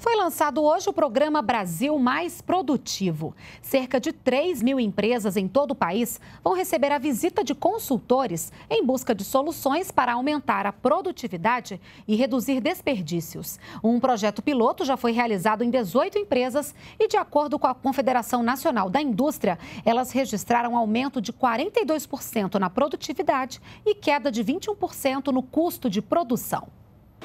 Foi lançado hoje o programa Brasil Mais Produtivo. Cerca de 3 mil empresas em todo o país vão receber a visita de consultores em busca de soluções para aumentar a produtividade e reduzir desperdícios. Um projeto piloto já foi realizado em 18 empresas e, de acordo com a Confederação Nacional da Indústria, elas registraram aumento de 42% na produtividade e queda de 21% no custo de produção.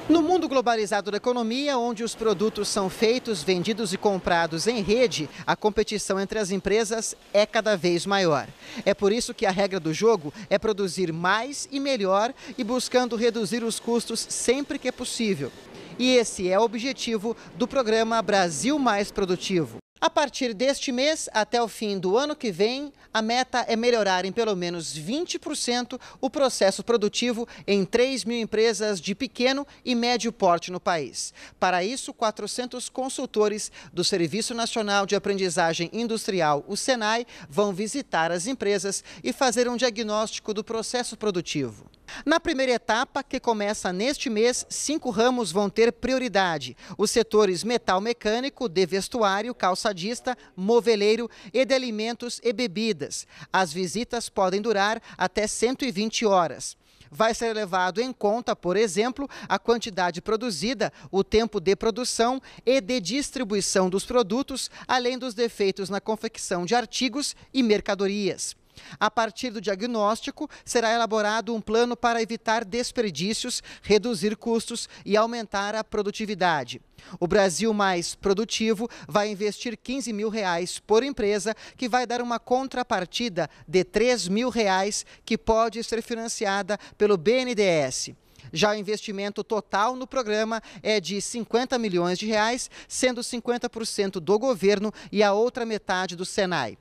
No mundo globalizado da economia, onde os produtos são feitos, vendidos e comprados em rede, a competição entre as empresas é cada vez maior. É por isso que a regra do jogo é produzir mais e melhor e buscando reduzir os custos sempre que é possível. E esse é o objetivo do programa Brasil Mais Produtivo. A partir deste mês até o fim do ano que vem, a meta é melhorar em pelo menos 20% o processo produtivo em 3 mil empresas de pequeno e médio porte no país. Para isso, 400 consultores do Serviço Nacional de Aprendizagem Industrial, o SENAI, vão visitar as empresas e fazer um diagnóstico do processo produtivo. Na primeira etapa, que começa neste mês, cinco ramos vão ter prioridade: os setores metal mecânico, de vestuário, calçadista, moveleiro e de alimentos e bebidas. As visitas podem durar até 120 horas. Vai ser levado em conta, por exemplo, a quantidade produzida, o tempo de produção e de distribuição dos produtos, além dos defeitos na confecção de artigos e mercadorias. A partir do diagnóstico, será elaborado um plano para evitar desperdícios, reduzir custos e aumentar a produtividade. O Brasil Mais Produtivo vai investir 15 mil reais por empresa, que vai dar uma contrapartida de 3 mil reais, que pode ser financiada pelo BNDES. Já o investimento total no programa é de 50 milhões de reais, sendo 50% do governo e a outra metade do Senai.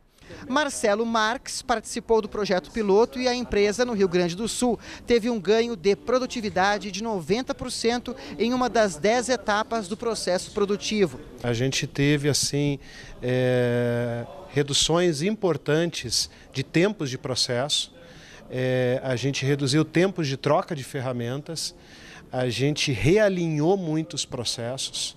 Marcelo Marques participou do projeto piloto e a empresa no Rio Grande do Sul teve um ganho de produtividade de 90% em uma das 10 etapas do processo produtivo. A gente teve assim é, reduções importantes de tempos de processo. É, a gente reduziu tempos de troca de ferramentas, a gente realinhou muitos processos,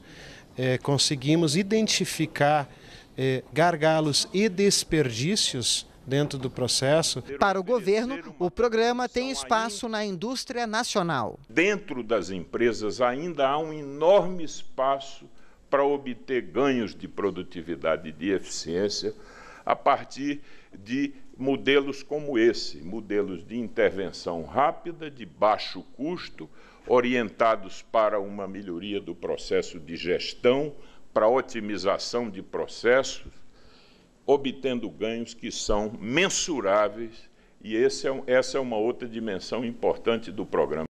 é, conseguimos identificar eh, gargalos e desperdícios dentro do processo. Para o governo, o programa tem espaço na indústria nacional. Dentro das empresas ainda há um enorme espaço para obter ganhos de produtividade e de eficiência a partir de modelos como esse, modelos de intervenção rápida, de baixo custo, orientados para uma melhoria do processo de gestão, para otimização de processos, obtendo ganhos que são mensuráveis, e é, essa é uma outra dimensão importante do programa.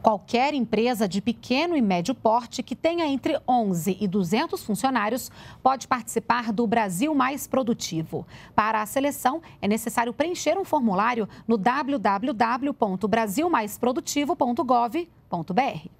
Qualquer empresa de pequeno e médio porte que tenha entre 11 e 200 funcionários pode participar do Brasil Mais Produtivo. Para a seleção, é necessário preencher um formulário no www.brasilmaisprodutivo.gov.br.